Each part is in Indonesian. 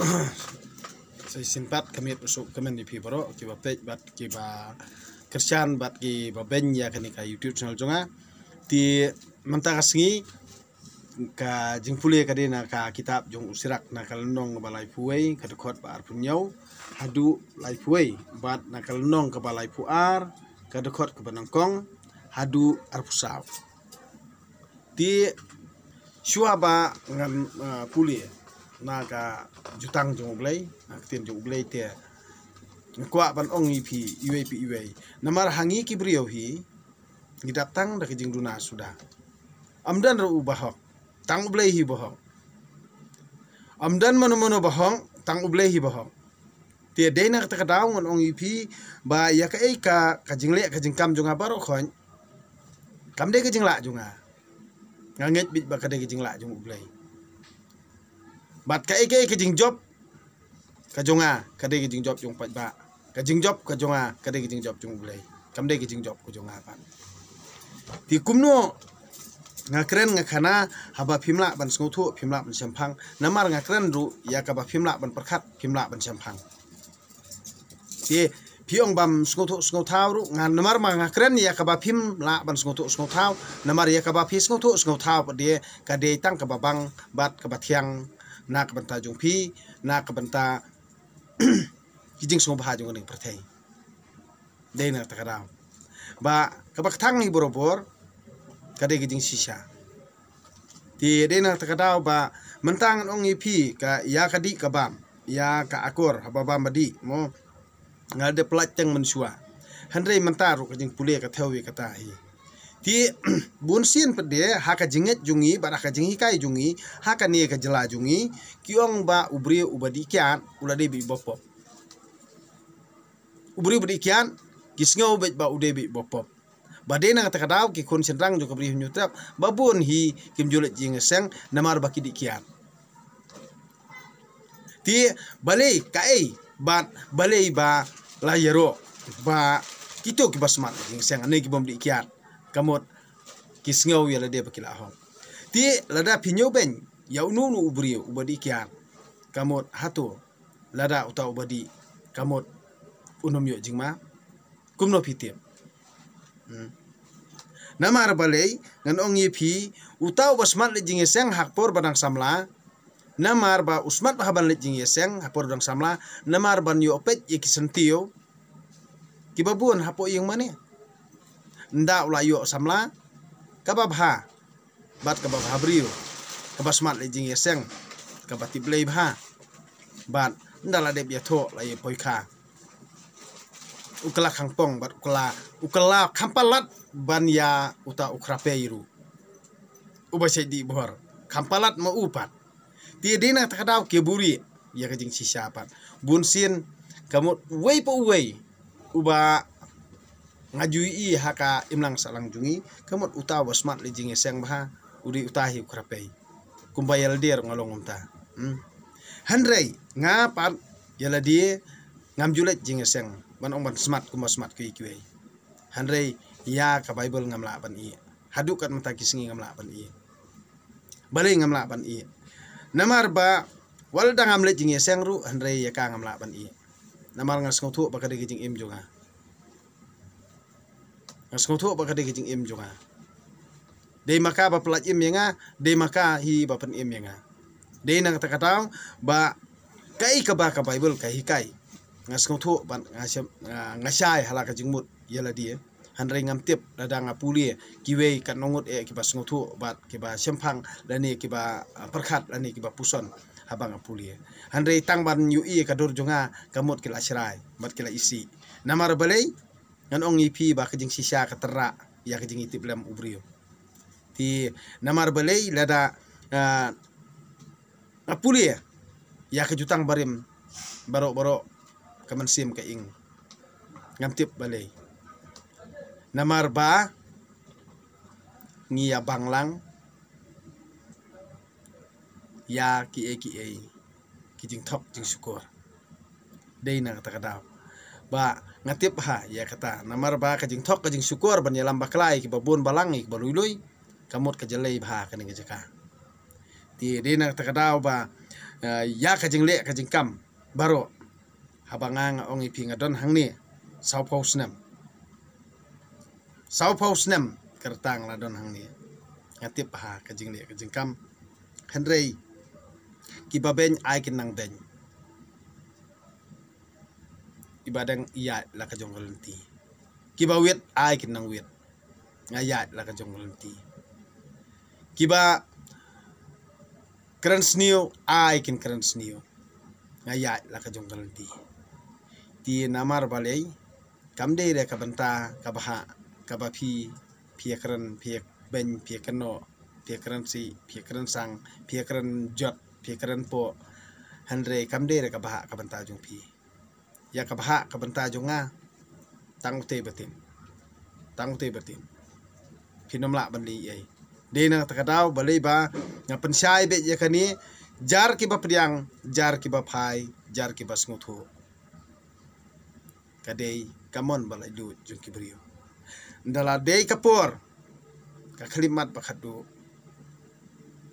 saya simpat kami masuk kami di pibro kiba pej bat kiba kerjaan bat kiba benya kani ka youtube channel jonga di mentah ngi ka jingpuli ka dina ka kitab jong usirak na kalnong ba lai puwei ka dekot ba ar punyau hadu lai puwei bat na kalnong ka ba lai puar ka dekot ka banangkong hadu ar pusau, di syuaba ngan uh, puli Naga jutang jong blai tin jong blai te kwa ban ong i phi iwe pi iwe namar hangi ki brio hi gidak da dak jing duna suda amdan ro ubah tang ublay hi boh amdan mano mano bahong tang ublay hi boh te de na ta daung ngon ong i ba ya ka ei ka ka jing le ka jing kam jong abaro khon kam de ka jing la jong a bit ba ka de jing la jong ublay bat kai ike ke job ka jonga ka de ke jong pat ba ka job ka jonga ka de ke jong bulai kam de ke jingjob ko di pan kumno ngakren ngakana haba pimla ban sngutu pimla ban champang namar ngakren ru ya ka pimla ban parkhat pimla ban champang di piong bam sngutu sngutau ru ngan namar ma ngakren ya ka pimla ban sngutu sngutau sngo namar ya ka ba phi sngutau, ya de tang ka bang bat ka tiang na ka banta jong phi na ka kijing sung bha jong ning prathai dei na ba kabak thang ni borobor kade kijing sisa di dei na ba mentang ong ni ka ya kadi ka bam ya ka akor hababam badi mo ngalde pelatang mensua handrei mentaruk kijing pulih ka thewi kata hi ti bunsin pede haka jinget jungi bara ka jingi kai jungi haka ni ka jela jungi kiong ba ubri ubadi kian ula de bi bopop ubri ubadi kian kisngau bet ba ude bi bopop na kata kadau ki kun senrang juga beri ba babun hi kim julet jingeseng namar baki kian ti balai kai ba balai ba layero ba kito kibasmat jingeseng ane kibom kian kamot kisngau ya lade bakila ahong ti lada pinyo ben ya nu ubri ubadi kian kamot hatu lada uta ubadi kamot unum yo jingma kumno pitim hmm. namar balei ngan ong ye phi uta ubasmat le jingi seng hakpor banang samla namar ba usmat bahaban le jingi seng hakpor banang samla namar ban yo opet ye kisentio kibabuan hapo yang mana nda ulah yo samla kabab ha bat kabab habriu kabas mat lejing le jing yeseng kabati ha bat nda la deb ya la ye poi kha ukala khang bat ukala ukala khampalat ban ya uta ukra iru uba se di bor khampalat ma upat dia dina takadau keburi ya kejing sisa pat bunsin kamu wei po wei uba ngajui i haka imlang salang jungi kemot uta wasmat li jingi seng baha uri utahi ukrapei kumbayal dir er ngalong umta hmm. handrei nga par yala di ngam julet jingi seng ban ong ban smart kuma smart kui kui handrei ya ka bible ngam laapan i hadukat mata kisingi ngam laapan i balai ngam laapan i namar ba walda ngam le jingi seng ru handrei ya ka ngam laapan i namar ngas ngotu bakade jing im juga ngas ko to ba ka de im jonga de maka ba pelat im yanga de maka hi ba pen im yanga de nang ta katang ba kai ka ba ka bible ka hi kai ngas ko to ban ngasai hala kijing jingmut yala dia hanre ngam tip radanga puli kiwe kan nongut e ki ba ba kiba dan bat kiba ba lani kiba ah, perkhat ki ba puson habanga puli e. hanre tang ban yu i e dur jonga kamot kila sirai bat kila isi namar balai ngan ong ipi ba kijing sisya ketera ya kijing itip lem ubrio ti namar balei lada eh, ngapuli ya ya kejutang barim barok-barok sim ke ing tip balei namar ba ya banglang ya ki e ki e kijing top jing sukor dei na kata kada ba ngatip ha ya kata namar ba kajing tok kajing syukur ban yalam baklai ki babun balangi balului kamut kajalei ba kaning kajaka ti de na takadau ba eh, ya kajing le kajing kam baro habangang ong ipi ngadon ni sau pausnem sau snem kertang la don ni ngatip ha kajing le kajing kam hendrei ki babeng ai kinang deng ibadang iya la ka jongolanti kiba wet ai kin nang wet ngaya la ka jongolanti kiba krans sniu ai kin krans sniu ngaya la ka jongolanti ti namar balei kam dei re ka banta ka baha ka ba phi piakran piak ben piakano piakran si piakran sang kren jot kren po hendrei kam de re ka baha ya ka baha ka banta jonga tang te batin tang te batin kinom la ban li ai de na ta kadau ba nga pensai be ya kani jar ki ba jar ki ba jar ki ba smuthu kadei kamon balai du jung ki brio ndala dei kapor ka kalimat bakadu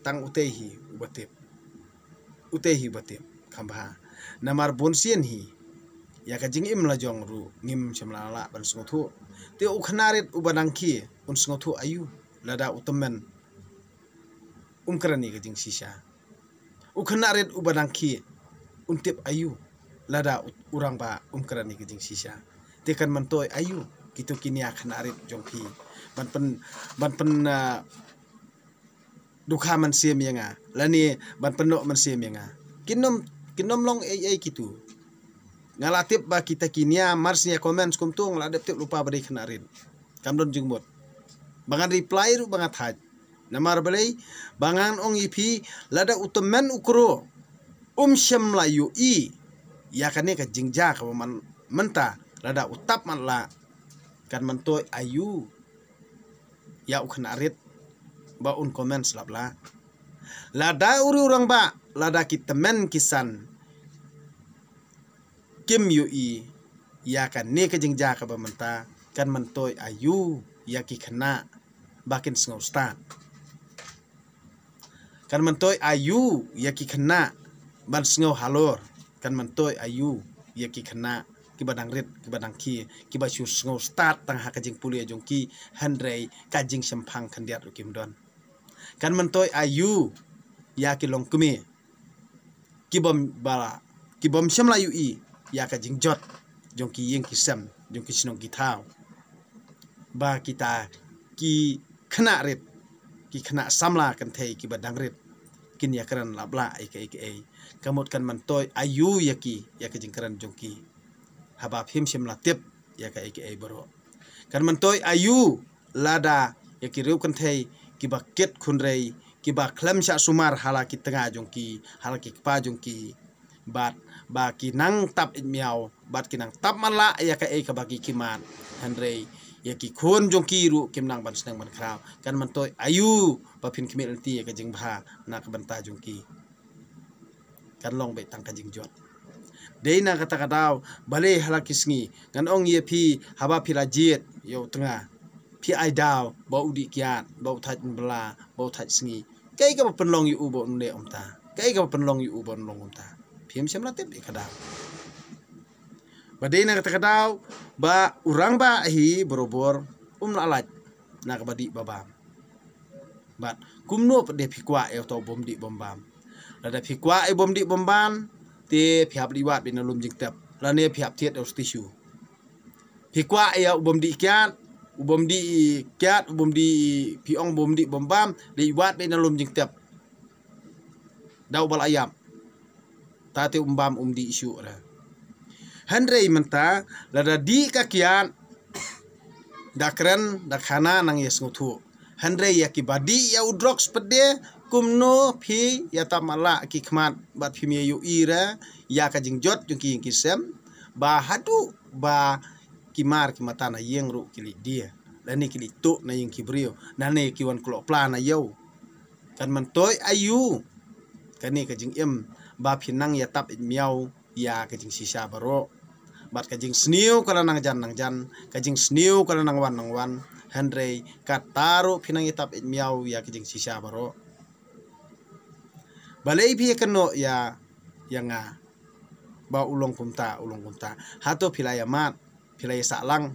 tang utehi ubatip utehi batip kamba namar bonsien hi ya kajing im la jong ru ngim chem la la ban sungo thu te u khnarit u banang ki un thu ayu lada utemen umkrani ka jing sisa u khnarit u banang ki un tip ayu lada urang ba umkrani kajing jing sisa te kan man toy ayu kitu kini a khnarit jong phi ban pen ban pen dukha man siam yanga lani ban pen no man siam yanga kinom kinom long ai ai kitu ngalatip ba kita ah, mars marsnya komen skum tu ngalatip tip lupa beri kenarin kamdon jengmot bangan reply ru bangat haj namar belai bangan ong ipi lada utemen ukro um syam layu i yakane ka jingja ka man menta lada utap man la kan mentoi ayu ya ukenarit ba un komen selap la lada uri orang ba lada kita men kisan kim yu i ya kan ne ka jing ja ka ba menta kan mentoi ayu ya ki kena bakin sengau start. kan mentoi ayu ya ki kena ban sengau halor kan mentoi ayu ya ki kena ki badang red ki badang ki ki ba syus sengau start, tang ha ka jing puli ajung ki hanrei ka jing sempang kan diat don kan mentoi ayu ya ki long kumi ki bom bala ki bom syam yu i yaka jot jong ki yeng ki sem jong ki sinong ki thao ba kita ki khna rit ki khna samla kan thei ki badang rit kin yakaran labla aka aka kamot kan man toy ayu yaki yaka karan jong ki haba phim sim la tep yaka aka bro, kan man toy ayu lada ya ki reu kan thei ki ba ket khun rei ki ba khlam sha sumar hala ki tanga jong ki hala ki pa jong ki bat ba kinang tap in miau bat kinang tap man la ya ka e ka bagi kiman handrei ya ki khon jong ki ru kim nang ban sneng ban khrau kan man toy ayu pa phin kimel ti ya ka jing bha na ka ban ta jong ki kan long be tang ka jing jot dei na kata kadau bale halakisngi kan ong ye pi haba phirajet yo tnga pi ai dau ba di kiat ba thaj bla ba thaj sngi kai ka pen long yu u bo ne om ta kai ka pen long yu u bon long om ta yam siam latep di kadaw badai na kata ba urang ba hi berobor um alat na badik babam bat kumno pade pikwa e ya to bom di bombam Lada pikwa e ya bom di bomban te piap liwat bin alum jing tep lane piap tiet e ya stisu pikwa e bom di kiat ubom di kiat ubom di piong bom di bombam di wat bin alum jing tep dau bal ayam tati umbam umdi isyu isu ra imanta menta lada di kakian dakren dakhana nang yes ngutu handre yaki badi ya udrok pede kumno phi ya tamala ki khmat bat phi me ira ya ka jot jungki ki sem ba hadu ba kimar ki mata na yeng ru kili dia ya. lani kili tu na yeng kibrio na ne ki wan klo plan na yau kan man ayu kan ne ka jing em ba pinang ya tap miau ya kajing sisa baro bat kajing sniu kala nang jan nang jan kajing sniu kala nang wan nang wan handrei kataru pinang ya tap miau ya kajing sisa baru balai pi kano ya yang a ba ulong punta ulong punta, hato pilaya mat pilaya salang,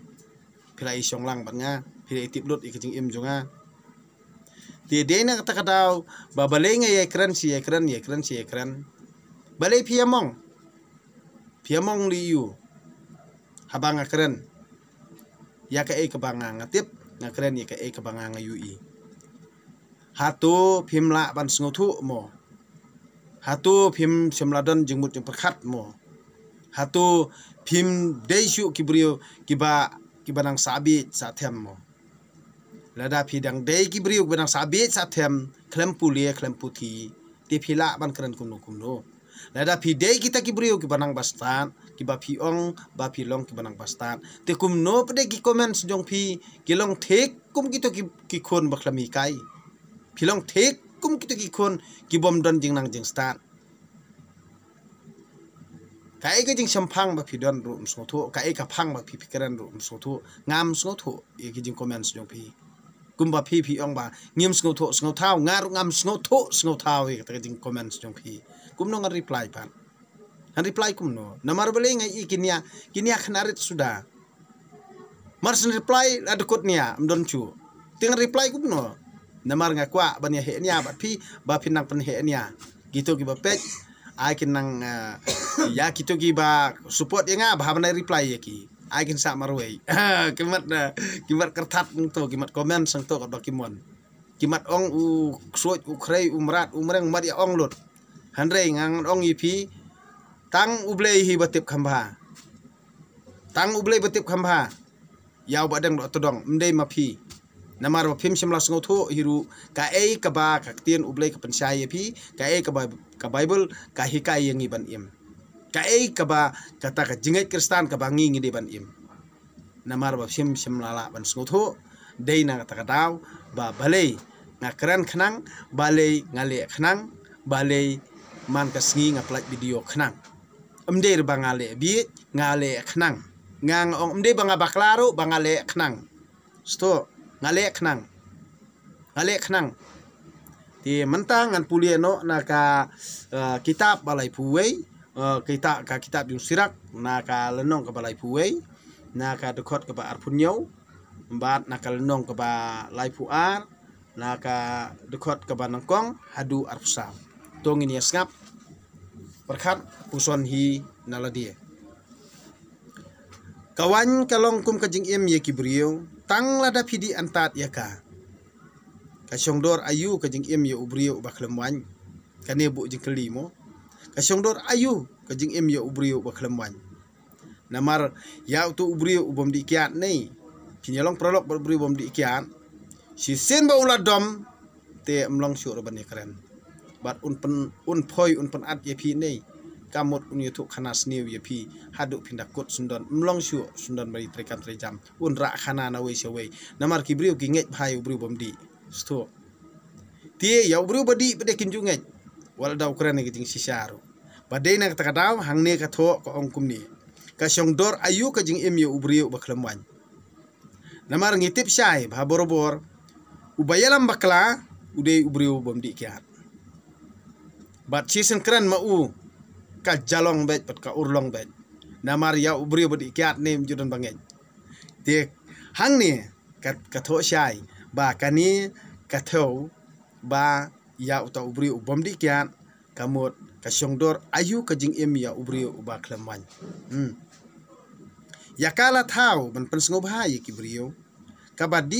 pilaya songlang lang bat nga pilaya tiplut ikajing im jonga dia dia nak kata kadau babalenya ya keren si ya keren ya keren si ya keren balai piamong, piamong liu, haba nga keren ke ya e kabanga nga tip nga keren ke e kebanga ya nga yui hatu la ban sengutu mo hatu pim semladan jengmut jeng pekat mo hatu pim deisu kibrio kiba kibanang sabit tem mo lada pidang dei kibrio kibanang sabit sathem klempu pulie klem klempu ti la ban keren kumno kumno lada pidei kita kibriu ki banang bastan ki ba piong ba pilong ki bastan te kum no pede ki comment jong pi kum kito ki ki khon bakhlami kai pilong kum kito kikun kibom don jing nang jing stan kai ka jing sampang ba pidon ru um kai ka pang ba pikiran ru um ngam so thu ye ki jing comment jong pi kum ba pi pi ong ba ngim ngar ngam so thu so ye ka jing komen jong pi kumno ngan reply pan han reply kumno namar bale ngai ikinia kinia sudah. suda sen reply adukot nia mdon chu ting reply kumno namar ngakwa bani he nia ba pi ba nang pan he nia gitu ki ba pet ai kin nang eh, ya gitu ki ba support nga ba ban reply ki ai kin sa marwei kimat na eh, kimat kertat to kimat komen sang to ka kimon kimat ong u suot u krei umrat mereng umat ya ong lut hendrei ngang ong ipi tang ublei hi batip kamba tang ublei batip kamba yau badeng do todong mdei mapi namar bapim pim shimla hi ru ka ei ka ba ka tien ublei ka pensai ipi ka ei ka ka bible ka hi ka yeng im ka ei ka ba ka ta kristan ka bangi ngi diban im namar bapim pim shimla la ban sngo tho dei na ta ka dau ba balei ngakran khnang balei ngale khnang balei man ka sngi nga plat video khnang amde bangale bi ngale khnang ngang ong amde banga baklaro bangale khnang sto ngale khnang ngale khnang ti mentang an pulieno na ka uh, kitab balai puwei uh, eh, kita ka kitab yung sirak na ka lenong ka balai puwei na ka dukot ka ba arpunyo mbat na ka lenong ka ba lai puar na ka dekot ka ba nangkong hadu arpusam tong ya yasngap perkhat puson hi naladi kawan kalong kum kajing em ye kibrio tang lada pidi antat ya ka. Kasong dor ayu kajing em ye ubrio wan kane bu jing kelimo Kasong dor ayu kajing em ye ubrio wan namar ya tu ubrio ubom di kiat nei kinyalong prolok berbrio ubom di kiat si sen ba uladom te amlong syur ban keren bat unpen unpoi un phoi un pen at ye phi nei kamot un yuthu khana sniu ye phi hadu phinda kot sundan mlong shu sundan bari trekan tre jam un ra khana na wei se namar ki briu ki ngej bhai briu bom di sto tie ya briu badi pede kin ju ngej wal daw kran ni jing sisaru badai na ka daw hang ne ka tho ko ong ni ka syong dor ayu ka jing em ye ubriu baklam wan namar ngitip syai bha borobor ubayalam bakla udai ubriu bom di kiat bat season keren ma u ka jalong bet pat ka urlong bet na maria ya ubri bodi kiat nem judan banget te hang ni ka ka tho shai ba kani ka tho ba ya uta ubri ubom di kiat kamot ka shongdor ayu ka jing em ya ubri uba wan hmm ya kala thau ban ya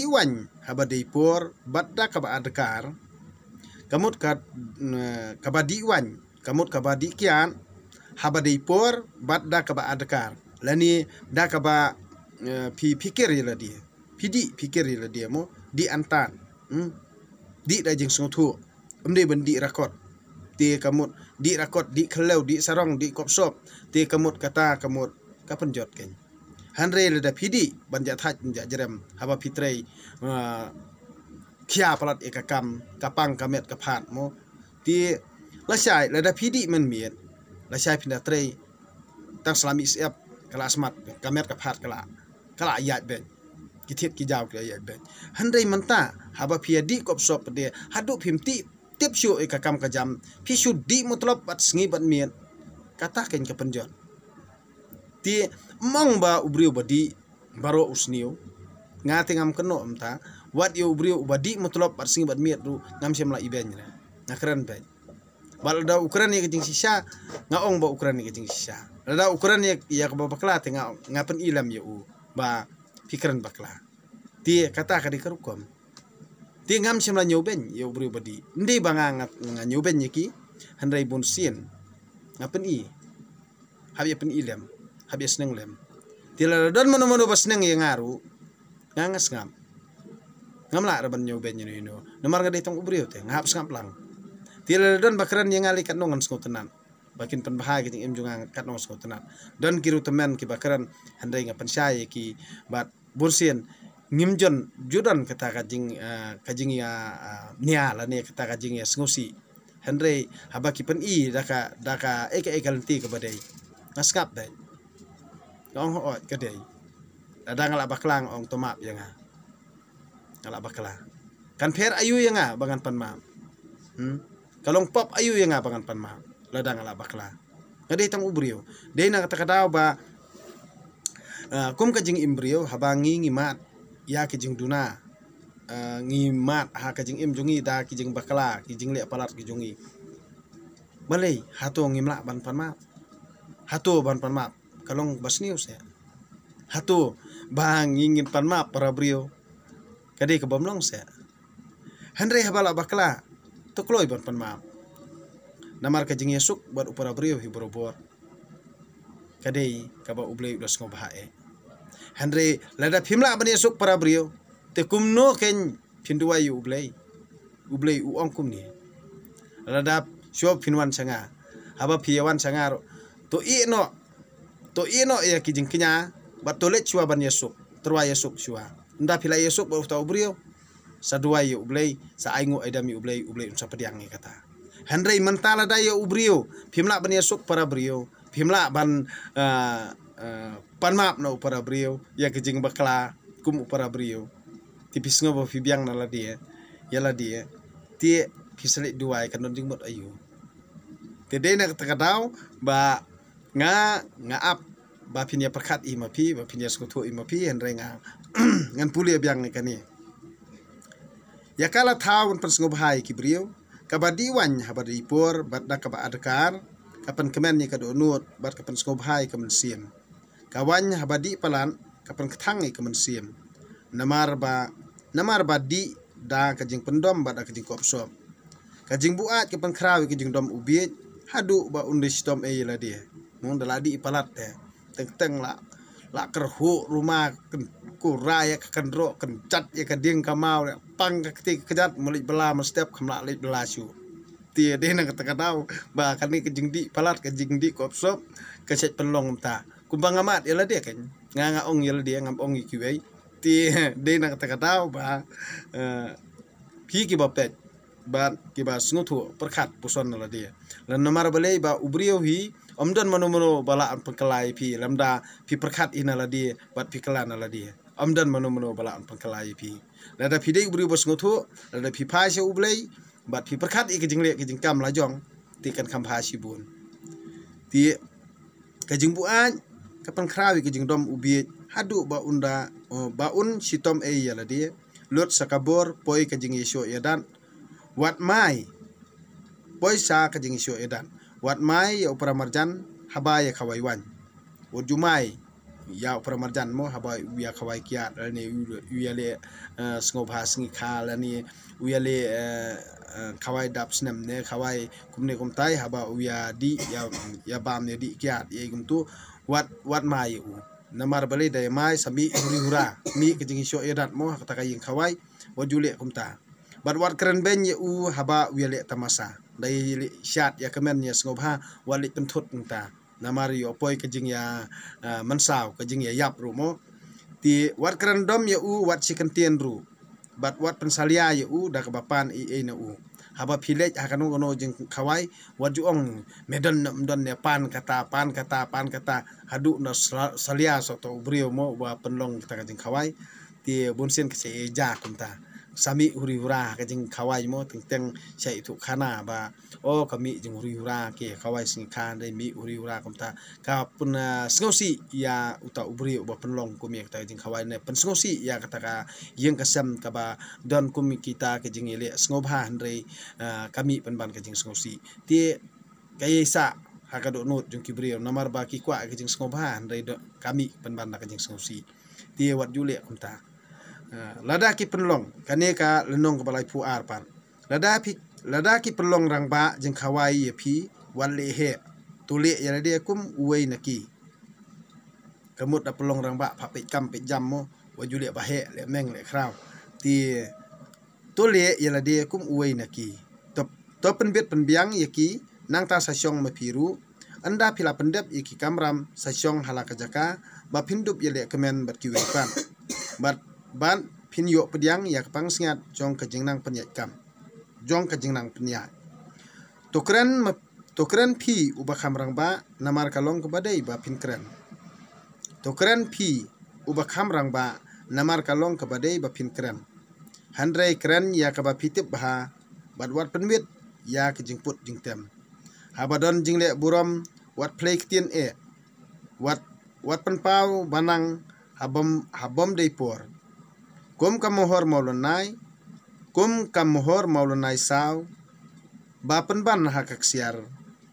wan ha bat da ka ba adkar kamut ka kabadi wan kamut kabadi kian habadi por bat da kaba adkar lani da kaba pi pikir ila dia pidi pikir ila dia mo di antan hmm? di da jing sung thu umde rakot ti kamut di rakot di kelau di sarong di kopsop ti kamut kata kamut ka penjot ken hanre leda pidi banja thaj banjat jerem haba pitrai ขี้ยปลัดเอกกรรมกะปังกะเม็ดกะผาดโมทีละชายละดาพีดีมันเมียดละชายพินาเตรตั้งสลามิสเอฟกะลาสมัดกะเม็ดกะผาดกะละกะละยาดเบนกิเทียกิยาวกะยาดเบนฮันไรมันตาหาบะเพียดีกบสอบเดียฮัดดูพิมติเตียบชูเอกกรรมกะจำพิชูดีมุตลบบัดสงีบัดเมียดกะตาเกนกัะปัญจนที่มองบาอุบริวบดีบารออุสเนียว ngati ngam keno mta wat yo brio ubadi mutlop bat sing bat du ngam semla iben na ngakran ben bal da ukran ye jing sisa ngaong ba ukran ye jing sisa da ye ya ba bakla te nga ngapen ilam ye u ba pikiran bakla ti kata ka dikarukom ti ngam semla nyoben yo brio badi ndi ba banga ngat nyoben ki handai sin ngapen i habi pen ilam habi seneng lem tilala don mano-mano basneng yang ngaru ngangas ngam ngam lah raban nyo ben yun nomor gede tong ditong teh te ngahaps ngam lang tiada don bakaran yang ngali katnongan tenan bakin penbahagi ting im nongan katnong tenan don kiru teman ki bakaran handai nga pensaya ki bat bursin ngimjon judan kata kajing eh, kajing ya eh, nia la ne kata kajing ya sengusi haba habaki pen i daka daka eka eka lenti kepada ngaskap deh ngong hoot kedai ada ngalak baklang ong tomap ya nga ngalak baklang kan per ayu ya nga bangan pan mam hmm? kalong pop ayu ya nga bangan pan mam lada ngalak baklang ngadi tang ubrio day na katakadaw ba uh, kum kajing imbrio habangi ngimat ya kajing duna uh, ngimat ha kajing imjungi da kajing bakla kajing le palat kijungi balai hato ngimla ban pan map hato ban pan map kalong basnius ya hato bang ingin pan ma para brio kadi ke bom se henry habala bakla to kloi ban pan ma namar ke jing yesuk buat upara brio hi borobor kadi kaba ublei dos ngo bahae henry lada phimla ban yesuk para brio te kumno ken phinduai ublei ublei u ongkum ni lada shop phinwan sanga haba phiyawan sanga to i no to i no ya kijing kinya batolet chua ban yesuk terwa yesuk chua nda pila yesuk bo ta ubrio sa dua ye ublei sa aingo aidami ublei ublei unsa pediang ngi kata handrei mentala da ye ubrio phimla ban yesuk para brio phimla ban eh, eh, pan map na upara brio ya kejing bakla kum para brio tipis ngo bo fibiang na la dia ya la dia ti fisali dua kan ding bot ayu tede na takadaw ba nga nga ap Bapinya perkat i mapi bapinya skutu i mapi renga ngan puli abiang ni kani ya kala thaun pan sngub hai ki brio kabadi por badda kaba adkar kapan kemen ni kado nuot bad kapan sngub hai siem kawan habadi palan kapan ketangi i siem namar ba namar ba da kajing pendom bad kajing kopsom kajing buat kapan krawi kajing dom ubi hadu ba undis dom e la dia mong daladi ipalat teh teng-teng lah lah kerhu rumah kura ya kekendro kencat ya keding kamau ya pang ketik kejat mulik bela mestiap kamla lik bela su tiya deh nak kata kau bahkan ni kejeng di palat kejeng di kopsop kecet pelong um ta kumbang amat ya lah dia kan nganga ong ya lah dia ngam ong iki wei tiya deh nak kata kau bah pi eh, ki bapet bah ki bah snutu perkat puson lah dia lan nomor belai bah ubriyo hi om don manu manu bala pengkelai pi lamda pi perkat ina ladi bat pi kelan ladi om don manu manu bala pengkelai pi lada pi dei beri bos ngutu lada pi pa se ublei bat pi perkat i kejing lek kejing kam lajong ti kan kam pa si bun ti kejing buan kapan krawi kejing dom ubi hadu ba unda ba un tom e ya ladi lut sakabor poi kejing isu ya dan wat mai poi sa kejing isu ya dan wat mai ya upra marjan haba ya kawai wan wat jumai ya upra marjan mo haba ya kawai kia ne uya le eh, sngop ha sngi kha la ni uya le eh, eh, kawai dap snem ne kawai kumne kumtai haba uya di ya ya bam ne di kia ya tu wat wat mai u namar bale dai mai sami huri hura mi kejing syo erat mo kata kayin kawai wajule kumta bat wat keren ben ye u haba le tamasa dai li shat ya kamen ya sngop ha wali pentut thut ta namari yo poi jing ya man saw ka jing ya yap ru mo ti wat kran ya u wat chicken tien ru bat wat pensalia ya, ya u da kebapan bapan i e na u haba pilej hakanu ngono jing kawai waju ong medon nam don ne pan kata pan kata pan kata hadu na salia so to brio mo wa penlong kita ka jing kawai ti bunsin ke se ja kunta sami huri hura ke jing khawai mo teng teng sai itu kana, ba o kami jing huri hura ke khawai sing khan dei mi huri hura kom ta ka pun uh, ya uta ubri ba penlong long kumi ta jing khawai ne pen sngausi ya kata ka yang kasam ka ba don kumi kita ke jing ele sngobha handrei uh, kami pun ban ke jing sngausi ti kaisa hakado not jing kibri namar ba ki kwa ke jing sngobha handrei kami pun ban na ke jing sngausi ti wat julia kom ta Eh, lada ki penlong kane ka lenong kepala pu ar pan lada pi lada ki penlong rang ba jeng khawai ye pi wan le he le ya dia kum na naki kemut da penlong rang ba pe kam pe jam mo le ba he le meng le kraw ti le ya dia kum na naki top top pen bet pen biang ye ki nang ta sa syong ma piru anda pila pendep ki kamram sa syong halakajaka ba pindup ye le kemen bat ki wekan bat ban pin yo pediang ya pang singat jong kejengnang penyak kam jong kejengnang penyak tukren tukren pi uba kamrang ba namar kalong kebadai ba pin keren tukren pi uba kamrang ba namar kalong kebadai ba pin keren handrai keren ya kaba pitip bah badwat penwit ya kejengput jengtem habadon jingle buram wat play ktien e wat wat penpau banang habom habom dei por kum ka mohor kum ka mohor maulonai sau bapen ban ha kak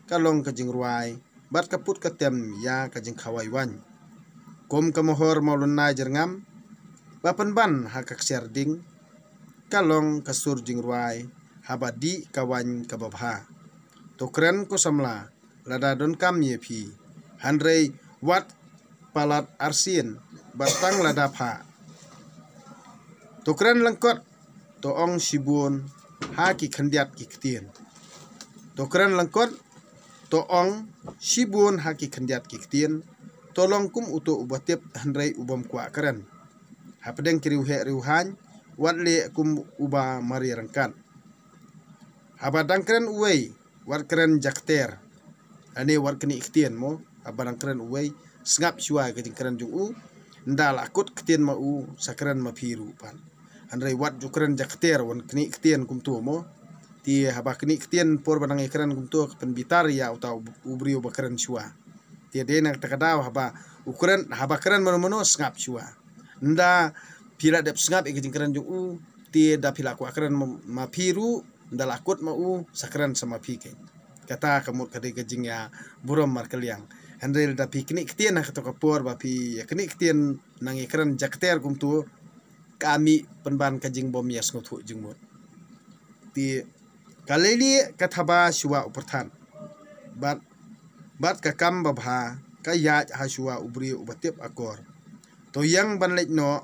kalong ka ruai bat kaput ka tem ya ka jing wan kum ka mohor jerngam bapen ban ha kak ding kalong ka sur jing ruai habadi kawan kababha tokren ko samla lada don kam yepi handrei wat palat arsin batang lada Tukran lengkot toong sibun haki kendiat kiktin. Tukran lengkot toong sibun haki kendiat kiktin. Tolong kum utu ubatip hendrai ubam kuak keren. Hapedeng kiriu he riuhan watle kum uba mari rengkan. Habadang keren uwei wat keren jakter. Ane wat keni ktien mo habadang keren uwei sengap siwa keting keren jung u ndala kut ktien ma u sakran ma piru pan andrai wat jukran jakter wan kini ktien kum tu mo ti haba kini ktien por banang ikran kum tu pen bitar ya utau ubrio bakran shua ti de nak haba ukran haba kran mano mono sngap shua nda pira dep sngap ikin kran ju u ti da pila ku akran ma piru nda lakut ma u sakran sama pike kata kamut kade gajing ya buram markeliang handrel da piknik tian nak to kapor ba pi ya kini tian nang keran jakter kum kami penban kajing bom yas no thu di ti kaleli kataba shua upertan bat bat kakam babha kaya yaj ubri ubatip akor to yang banlek no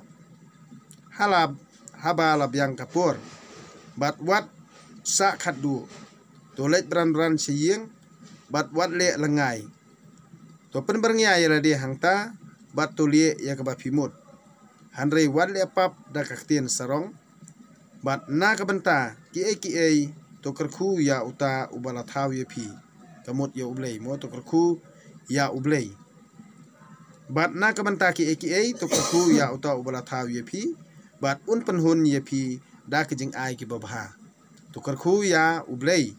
halab haba lab yang kapur bat wat sa khadu to lek bran bran siyeng bat wat le lengai to pen berngia ya di hangta bat to ya ka han wad wat le pap da sarong bat na ka banta ki e ki e to kar ya uta ubala thaw ye phi kamot ya ublei mo to kar ya ublei bat na ka banta ki e ki e to kar ya uta ubala thaw ye phi bat un pan hun ye phi da ka jing ai ki babha to kar ya ublei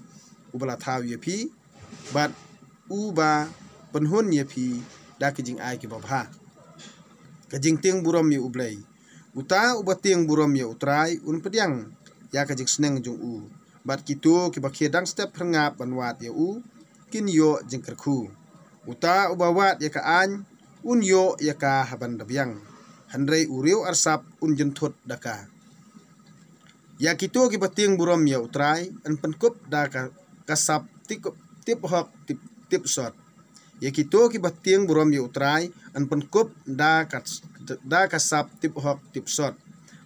ubala thaw ye phi bat uba pan hun ye phi da ka jing ai ki babha kajing tiang buram ya ublay uta uba ting buram ya utrai un pediang ya kajing seneng jung u bat kitu kiba kedang step rengap banwat ya u kin yo jing kerku uta uba wat ya ka an un yo ya ka haban dabiang handrei uriu arsap un jentot daka ya kitu kiba tiang buram ya utrai an penkup daka kasap tikup tip hok tip tip sot. Yaitu kibat tiang buram yu utrai an penkup da kat da kasap tip hok tip sot.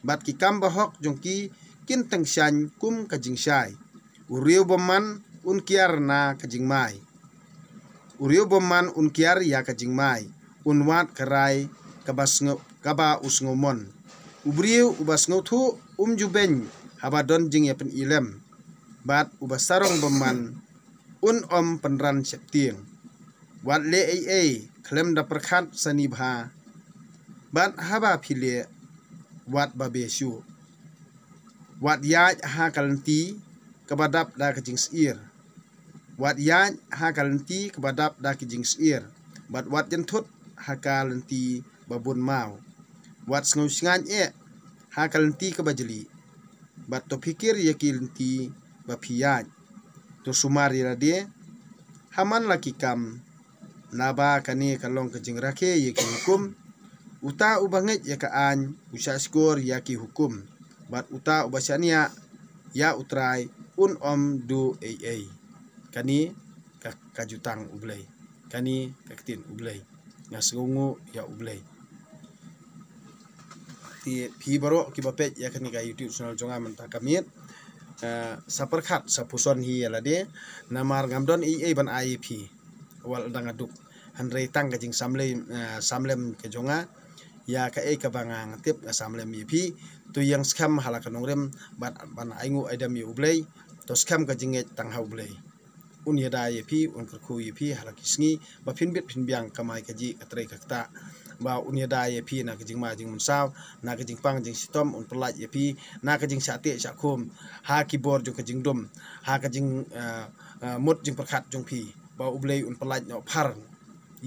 Bat ki kam bahok jongki kin tang shan kum kajing shai. Uriu boman un kiar na kajing mai. Uriu boman un kiar ya kajing mai. Un wat karai kabas ngop kaba usngomon. Ubriu ubas ngotu um jubeng habadon jing yapen ilem. Bat ubas sarong boman un om penran siap tiang. Wad le ai e klemda perkant sani bha, bad haba pili wad babeh su, wad ya ha kalenti kabadap daki jings ir, wad ya ha kalenti kabadap daki jings ir, bad wad jentut ha kalenti babun maw, wad snusngan e ha kalenti kabadjeli, bad to pikir yeki lenti babhiya, to sumarira de haman lakikam naba kani kalong kencing rake yaki hukum uta ubanget yaka an usha skor yaki hukum bat uta ubasania ya, ya utrai un om du ei ei kani kajutang ublay kani kaktin ublay ngasungu ya ublay ti phi baro ki bapet ya kani ka youtube channel jonga menta kamit eh, saparkhat sapuson hi ya de namar gamdon ei ei ban ip wal danga aduk hanrei tang ka jing samlem eh, samlem ke jonga ya ka e ka bangang tip eh, samlem ye phi tu yang skam hala ka nongrem ban ban aingu aidam ye ublei to skam ka jing e tang hau blei un ye da ye phi un ka khu ye phi hala kisngi ba phin bit phin biang mai ka ji atrei ta ba unia da ye pi na jing ma jing mun sao na ka jing pang jing sitom un pelat ye pi na kijing sate sakum ha ki keyboard ka jing dom ha ka jing eh, mut jing perkat jong pi ba ublei un pelat no par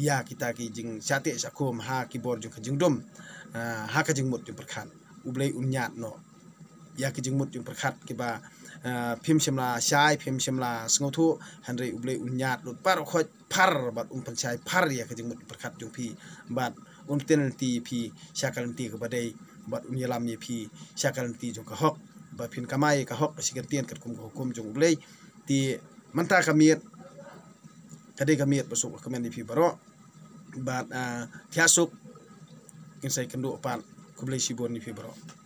ya kita ki jing sate sakum ha ki bor jing jing dom ha ka mut jing perkhan ublei un nyat no ya ki mut jing perkhat ki ba phim shimla shai phim shimla sngo thu hanrei ublei un nyat lut par khoj par bat un panchai par ya ki mut perkhat jung pi bat un penalty phi shakalanti ka badai bat un yalam ye phi shakalanti jung ka hok ba phin kamai ka hok sigertian kat kum ko kum jung ublei ti manta kamiet Kadai kami at pasuk ke men fi baro bat tiasuk insai kendo pan kublai sibon ni fi baro